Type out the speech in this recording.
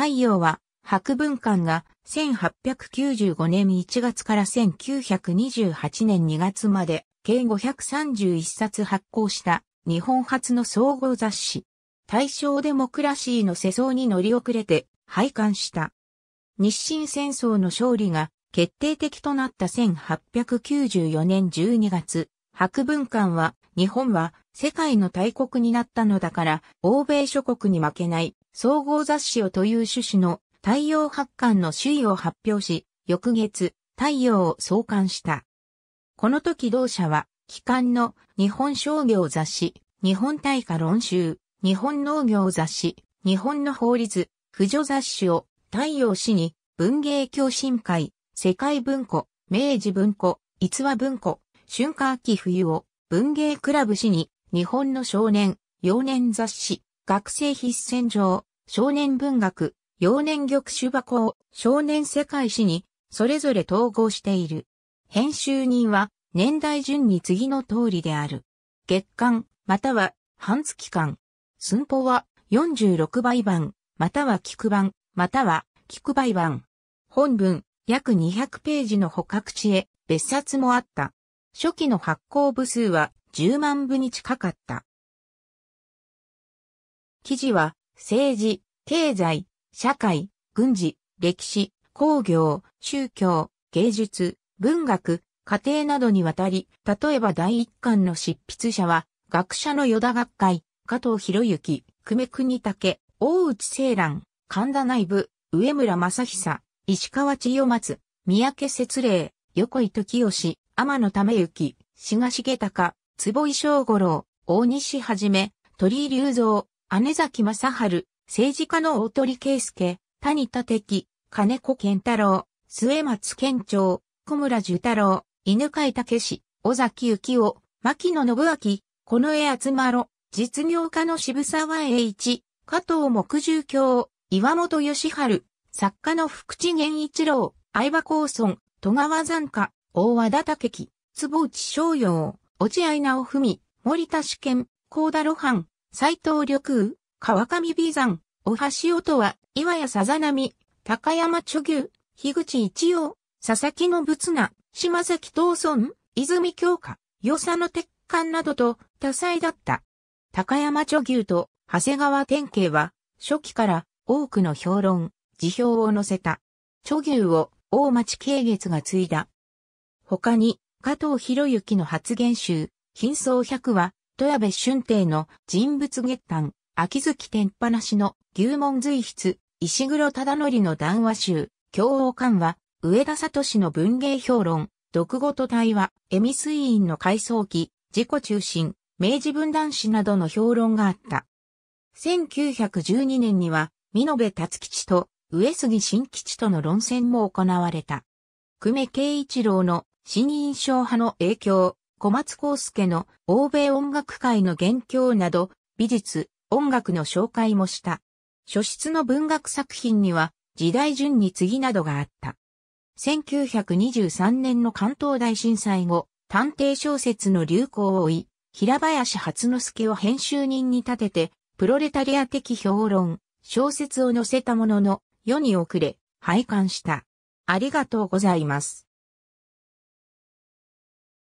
太陽は、博文館が1895年1月から1928年2月まで、計531冊発行した日本初の総合雑誌。大正デモクラシーの世相に乗り遅れて廃刊した。日清戦争の勝利が決定的となった1894年12月、博文館は日本は世界の大国になったのだから欧米諸国に負けない総合雑誌をという趣旨の太陽発刊の首位を発表し、翌月、太陽を創刊した。この時同社は、期間の日本商業雑誌、日本大化論集、日本農業雑誌、日本の法律、婦女雑誌を太陽誌に文芸共進会、世界文庫、明治文庫、逸話文庫、春夏秋冬を文芸クラブ誌に日本の少年、幼年雑誌、学生必戦場、少年文学、幼年玉手箱を少年世界史にそれぞれ統合している。編集人は年代順に次の通りである。月間、または半月間。寸法は46倍版、または聞く版、または聞く倍版。本文、約200ページの捕獲地へ別冊もあった。初期の発行部数は10万部に近かった。記事は、政治、経済、社会、軍事、歴史、工業、宗教、芸術、文学、家庭などにわたり、例えば第一巻の執筆者は、学者の与田学会、加藤博之、久米国武、大内清蘭、神田内部、上村正久、石川千代松、三宅節霊、横井時義、天野為幸、志賀重隆、坪井正五郎、大西はじめ、鳥居隆三、姉崎正春、政治家の大鳥圭介、谷田敵、金子健太郎、末松健長、小村寿太郎、犬飼武史、尾崎幸夫、牧野信明、近集厚ろ、実業家の渋沢栄一、加藤木重卿、岩本義春、作家の福地源一郎、相葉高村、戸川残家、大和田武坪内逍遥、落合直文、森田主権、高田露伴、斎藤緑雨、川上美山、お橋音は、岩屋さざなみ、高山諸牛、樋口一葉、佐々木の仏名、島崎東村、泉京花、与謝の鉄管などと多彩だった。高山諸牛と長谷川天慶は、初期から多くの評論、辞表を載せた。諸牛を大町慶月が継いだ。他に、加藤博之の発言集、貧相百は、戸谷部春帝の人物月間、秋月天ぱなしの牛門随筆、石黒忠則の談話集、京王館は、上田里氏の文芸評論、独語と対話、エミス委員の回想記、自己中心、明治文壇史などの評論があった。1912年には、美濃部達吉と上杉新吉との論戦も行われた。久米慶一郎の新印象派の影響、小松康介の欧米音楽界の元凶など、美術、音楽の紹介もした。書出の文学作品には、時代順に次などがあった。1923年の関東大震災後、探偵小説の流行を追い、平林初之助を編集人に立てて、プロレタリア的評論、小説を載せたものの、世に遅れ、拝観した。ありがとうございます。